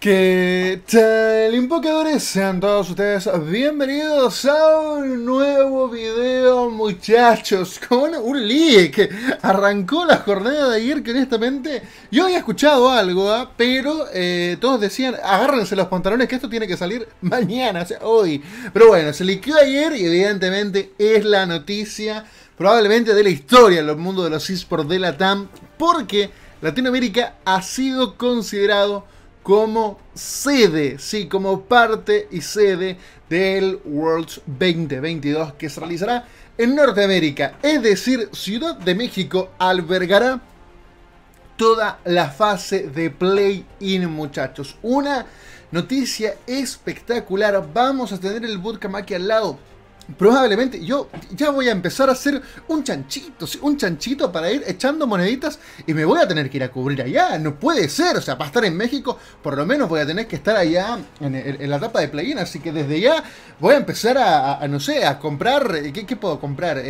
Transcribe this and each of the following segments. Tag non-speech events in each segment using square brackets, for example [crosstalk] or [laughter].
Que tal, invocadores? Sean todos ustedes bienvenidos a un nuevo video, muchachos, con un leak. Arrancó la jornada de ayer que honestamente yo había escuchado algo, ¿ah? pero eh, todos decían, agárrense los pantalones que esto tiene que salir mañana, o sea, hoy. Pero bueno, se liquidó ayer y evidentemente es la noticia probablemente de la historia en el mundo de los esports de la TAM, porque Latinoamérica ha sido considerado como sede, sí, como parte y sede del Worlds 2022 que se realizará en Norteamérica. Es decir, Ciudad de México albergará toda la fase de play-in, muchachos. Una noticia espectacular. Vamos a tener el bootcamp aquí al lado probablemente yo ya voy a empezar a hacer un chanchito, un chanchito para ir echando moneditas y me voy a tener que ir a cubrir allá. No puede ser, o sea, para estar en México, por lo menos voy a tener que estar allá en, la etapa de play Así que desde ya voy a empezar a, no sé, a comprar. Eh, ¿Qué, puedo comprar? Eh,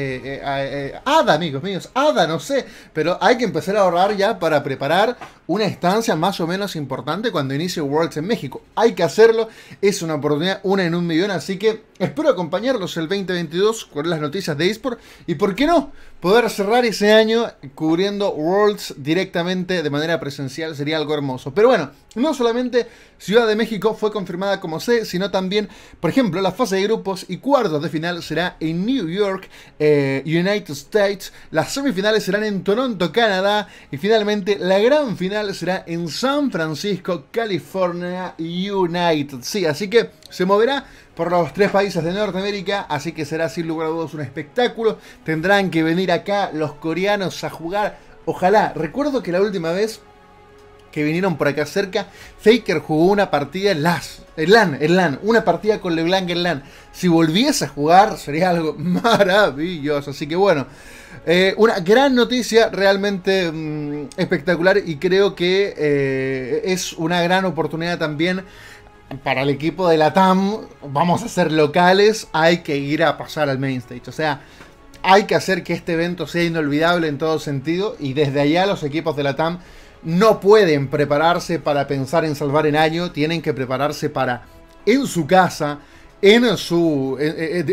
eh, ADA, amigos míos, ADA, no sé. Pero hay que empezar a ahorrar ya para preparar una estancia más o menos importante cuando inicie Worlds en México. Hay que hacerlo, es una oportunidad, una en un millón. Así que Espero acompañarlos el 2022 con las noticias de eSport y, ¿por qué no?, Poder cerrar ese año cubriendo Worlds directamente de manera presencial sería algo hermoso. Pero bueno, no solamente Ciudad de México fue confirmada como C, sino también, por ejemplo, la fase de grupos y cuartos de final será en New York, eh, United States, las semifinales serán en Toronto, Canadá, y finalmente la gran final será en San Francisco, California, United. Sí, así que se moverá por los tres países de Norteamérica, así que será sin lugar a dudas un espectáculo. Tendrán que venir acá los coreanos a jugar. Ojalá, recuerdo que la última vez que vinieron por acá cerca, Faker jugó una partida en LAS, LAN, LAN, una partida con LeBlanc en LAN. Si volviese a jugar sería algo [laughs] maravilloso. Así que bueno, eh, una gran noticia, realmente mm, espectacular y creo que eh, es una gran oportunidad también para el equipo de la TAM. Vamos a ser locales, hay que ir a pasar al main stage. O sea, hay que hacer que este evento sea inolvidable en todo sentido y desde allá los equipos de la TAM no pueden prepararse para pensar en salvar el año, tienen que prepararse para en su casa, en su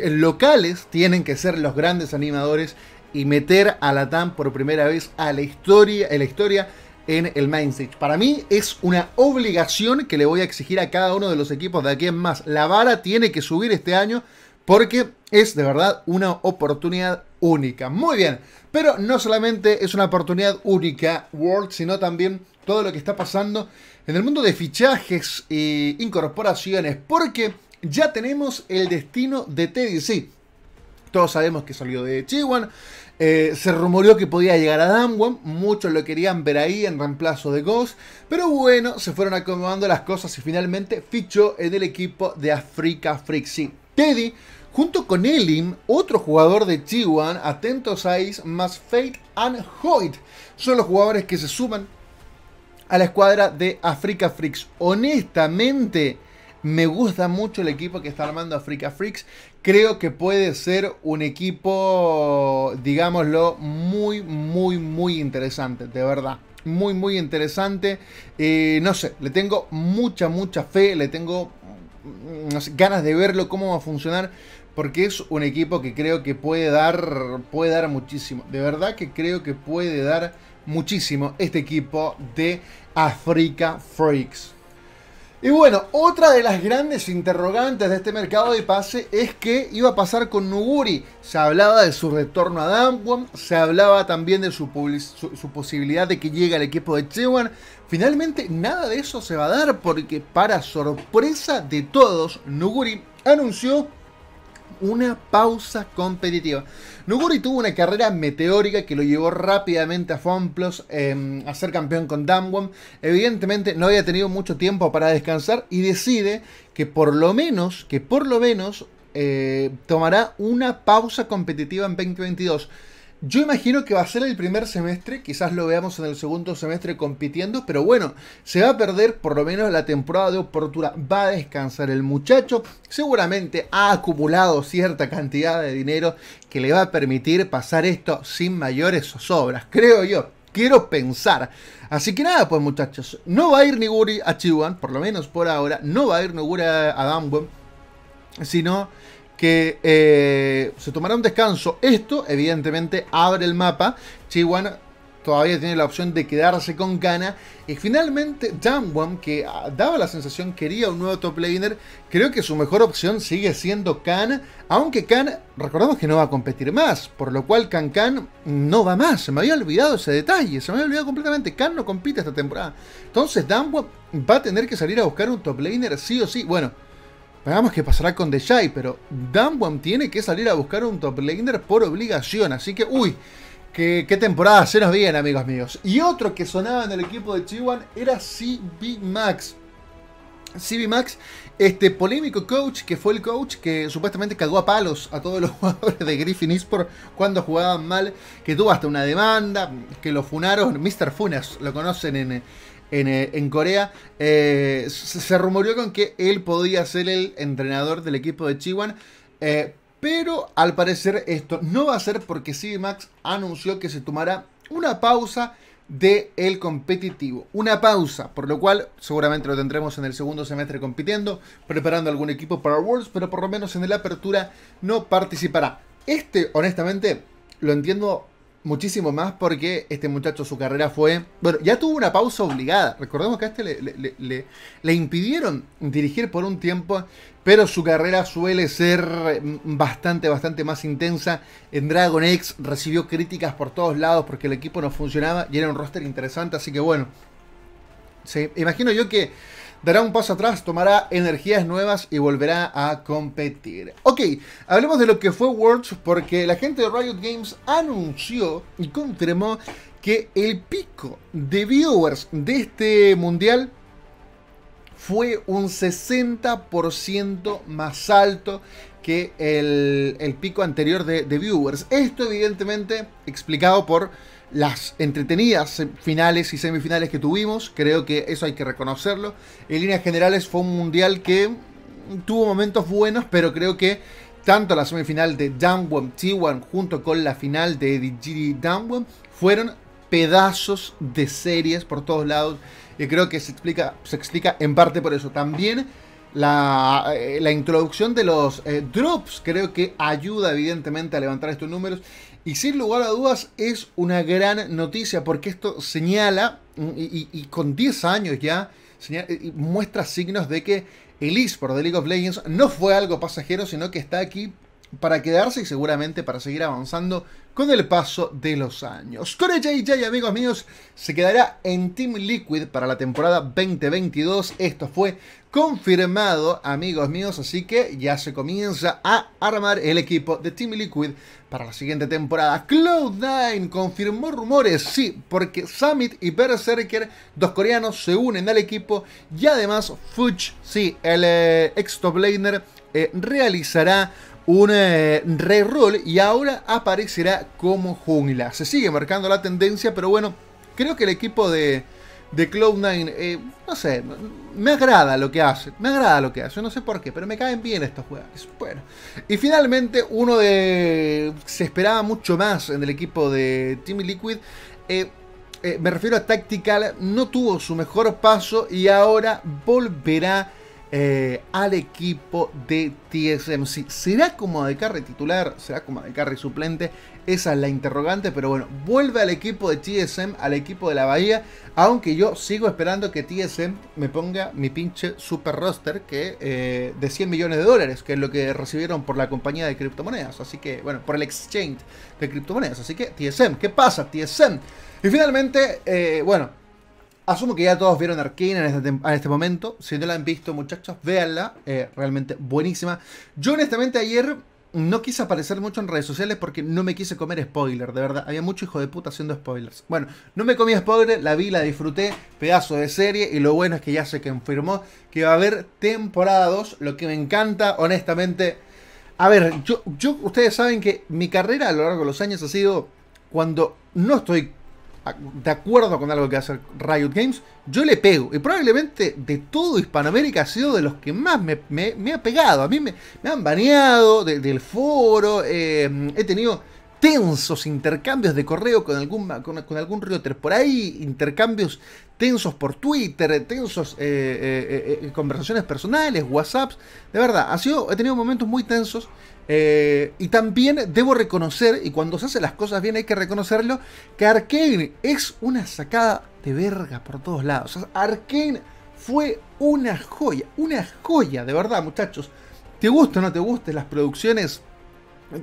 locales tienen que ser los grandes animadores y meter a la TAM por primera vez a la historia, en la historia en el main Para mí es una obligación que le voy a exigir a cada uno de los equipos de aquí en más. La vara tiene que subir este año porque es de verdad una oportunidad única. Muy bien, pero no solamente es una oportunidad única World, sino también todo lo que está pasando en el mundo de fichajes e incorporaciones, porque ya tenemos el destino de Teddy, sí. Todos sabemos que salió de Chihuahua. Eh, se rumoreó que podía llegar a Damwon. Muchos lo querían ver ahí en reemplazo de Ghost. Pero bueno, se fueron acomodando las cosas y finalmente fichó en el equipo de Africa Freak. Sí, Teddy Junto con Elim, otro jugador de Chiwan, Atentos Ice, más Fate and Hoyt son los jugadores que se suman a la escuadra de Africa Freaks. Honestamente, me gusta mucho el equipo que está armando Africa Freaks. Creo que puede ser un equipo, digámoslo, muy, muy, muy interesante, de verdad. Muy, muy interesante. Eh, no sé, le tengo mucha, mucha fe, le tengo mm, ganas de verlo, cómo va a funcionar porque es un equipo que creo que puede dar, puede dar muchísimo. De verdad que creo que puede dar muchísimo este equipo de Africa Freaks. Y bueno, otra de las grandes interrogantes de este mercado de pase es que iba a pasar con Nuguri. Se hablaba de su retorno a Damwon, se hablaba también de su, su posibilidad de que llegue al equipo de Chewan. Finalmente, nada de eso se va a dar porque para sorpresa de todos, Nuguri anunció una pausa competitiva. Noguri tuvo una carrera meteórica que lo llevó rápidamente a Fomplos em, a ser campeón con Damwon. Evidentemente no había tenido mucho tiempo para descansar y decide que por lo menos, que por lo menos eh, tomará una pausa competitiva en 2022. Yo imagino que va a ser el primer semestre, quizás lo veamos en el segundo semestre compitiendo, pero bueno, se va a perder por lo menos la temporada de oportunidad, Va a descansar el muchacho, seguramente ha acumulado cierta cantidad de dinero que le va a permitir pasar esto sin mayores zozobras, creo yo quiero pensar. Así que nada, pues muchachos, no va a ir Niguri a Chiwan, por lo menos por ahora, no va a ir Niguri a, a sino que eh, se tomará un descanso. Esto, evidentemente, abre el mapa. Chiwan todavía tiene la opción de quedarse con Kana. Y finalmente, Danwon que ah, daba la sensación quería un nuevo top laner, creo que su mejor opción sigue siendo Kana Aunque Kana Recordemos que no va a competir más, por lo cual Kankan no va más. Se me había olvidado ese detalle, se me había olvidado completamente. Kan no compite esta temporada. Entonces, Danwon va a tener que salir a buscar un top laner sí o sí. Bueno. Veamos qué pasará con Dejai, pero Damwon tiene que salir a buscar un top laner por obligación. Así que, uy, qué, temporada se nos viene, amigos míos. Y otro que sonaba en el equipo de Chihuahua era CB Max. CB Max, este polémico coach que fue el coach que supuestamente cagó a palos a todos los [laughs] jugadores de Griffin Esport cuando jugaban mal, que tuvo hasta una demanda, que lo funaron, Mr. Funas, lo conocen en, eh, en, Corea, eh, se rumoreó con que él podía ser el entrenador del equipo de Chiwan. Eh, pero al parecer esto no va a ser porque CB Max anunció que se tomará una pausa del competitivo. Una pausa, por lo cual seguramente lo tendremos en el segundo semestre compitiendo, preparando algún equipo para Worlds, pero por lo menos en la apertura no participará. Este, honestamente, lo entiendo muchísimo más porque este muchacho su carrera fue... Bueno, ya tuvo una pausa obligada. Recordemos que a este le, le, impidieron dirigir por un tiempo, pero su carrera suele ser mm, bastante, bastante más intensa. En Dragon X recibió críticas por todos lados porque el equipo no funcionaba y era un roster interesante, así que bueno. Se, imagino yo que dará un paso atrás, tomará energías nuevas y volverá a competir. Ok, hablemos de lo que fue Worlds porque la gente de Riot Games anunció y confirmó que el pico de viewers de este mundial fue un 60% más alto que el, pico anterior de viewers. Esto evidentemente explicado por las entretenidas finales y semifinales que tuvimos. Creo que eso hay que reconocerlo. En líneas generales fue un mundial que tuvo momentos buenos, pero creo que tanto la semifinal de Damwon T1 junto con la final de DGD Damwon fueron pedazos de series por todos lados. Y creo que se explica, se explica en parte por eso. También la, eh, introducción de los eh, drops creo que ayuda evidentemente a levantar estos números. Y sin lugar a dudas es una gran noticia porque esto señala, mm, y, con 10 años ya, eh, muestra signos de que el eSport de League of Legends no fue algo pasajero, sino que está aquí para quedarse y seguramente para seguir avanzando con el paso de los años. Core JJ, amigos míos, se quedará en Team Liquid para la temporada 2022. Esto fue confirmado, amigos míos, así que ya se comienza a armar el equipo de Team Liquid para la siguiente temporada. Cloud9 confirmó rumores, sí, porque Summit y Berserker, dos coreanos, se unen al equipo y además Fuchs sí, el eh, ex top laner, eh, realizará un eh, re-roll y ahora aparecerá como jungla. Se sigue marcando la tendencia, pero bueno, creo que el equipo de, de Cloud9, eh, no sé, me agrada lo que hace, me agrada lo que hace, no sé por qué, pero me caen bien estos jugadores. Bueno, y finalmente uno de... se esperaba mucho más en el equipo de Team Liquid. Eh, me refiero a Tactical, no tuvo su mejor paso y ahora volverá eh, al equipo de si, ¿Será como de Carry titular? ¿Será como de Carry suplente? Esa es la interrogante, pero bueno, vuelve al equipo de TSM, al equipo de la Bahía, aunque yo sigo esperando que TSM me ponga mi pinche super roster que, eh, de 100 millones de dólares, que es lo que recibieron por la compañía de criptomonedas, así que, bueno, por el exchange de criptomonedas, así que TSM, ¿qué pasa TSM? Y finalmente, eh, bueno, Asumo que ya todos vieron Arkane este en este, momento. Si no la han visto, muchachos, véanla. Eh, realmente buenísima. Yo, honestamente, ayer no quise aparecer mucho en redes sociales porque no me quise comer spoiler, de verdad. Había mucho hijo de puta haciendo spoilers. Bueno, no me comí spoiler, la vi, la disfruté, pedazo de serie. Y lo bueno es que ya se confirmó que va a haber temporada 2, lo que me encanta, honestamente. A ver, ustedes saben que mi carrera a lo largo de los años ha sido cuando no estoy de acuerdo con algo que hace Riot Games, yo le pego. Y probablemente de todo Hispanoamérica ha sido de los que más me, ha pegado. A mí me, me han baneado del foro. Eh, he tenido tensos intercambios de correo con algún, con, algún por ahí, intercambios tensos por Twitter, tensos eh, eh, eh, conversaciones personales, WhatsApps. De verdad, ha sido, he tenido momentos muy tensos. y también debo reconocer, y cuando se hacen las cosas bien hay que reconocerlo, que Arkane es una sacada de verga por todos lados. Arkane fue una joya, una joya, de verdad, muchachos. Te gusta o no te gusten las producciones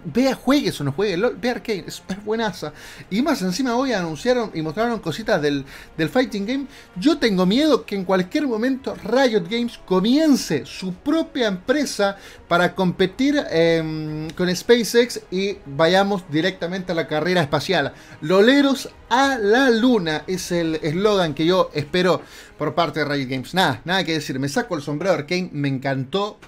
Vea, juegues o no juegue, LOL, vea Arcane, es, es, buenaza. Y más encima hoy anunciaron y mostraron cositas del, Fighting Game. Yo tengo miedo que en cualquier momento Riot Games comience su propia empresa para competir em, con SpaceX y vayamos directamente a la carrera espacial. Loleros a la luna es el eslogan que yo espero por parte de Riot Games. Nada, nada que decir, me saco el sombrero Arkane, me encantó,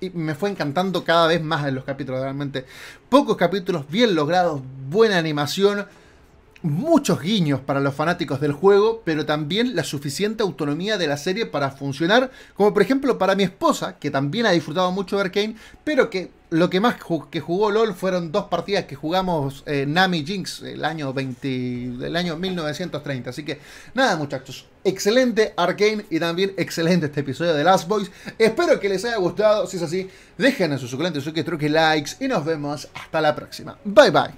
y me fue encantando cada vez más en los capítulos, realmente. Pocos capítulos bien logrados, buena animación, muchos guiños para los fanáticos del juego, pero también la suficiente autonomía de la serie para funcionar, como por ejemplo para mi esposa, que también ha disfrutado mucho de Arkane, pero que lo que más que jugó LOL fueron dos partidas que jugamos eh, Nami Jinx el año 20, del año 1930. Así que nada, muchachos. Excelente Arcane. y también excelente este episodio de Last Boys. Espero que les haya gustado. Si es así, dejen a sus suculentos su que likes y nos vemos hasta la próxima. Bye bye.